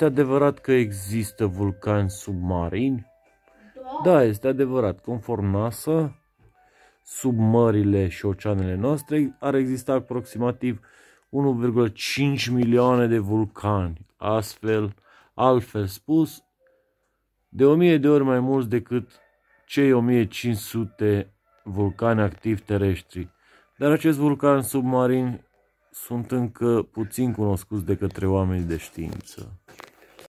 Este adevărat că există vulcani submarini? Da. da, este adevărat. Conform NASA, sub mările și oceanele noastre ar exista aproximativ 1,5 milioane de vulcani. Astfel, altfel spus, de 1000 de ori mai mulți decât cei 1500 vulcani activi terestri. Dar acest vulcan submarin sunt încă puțin cunoscuți de către oamenii de știință.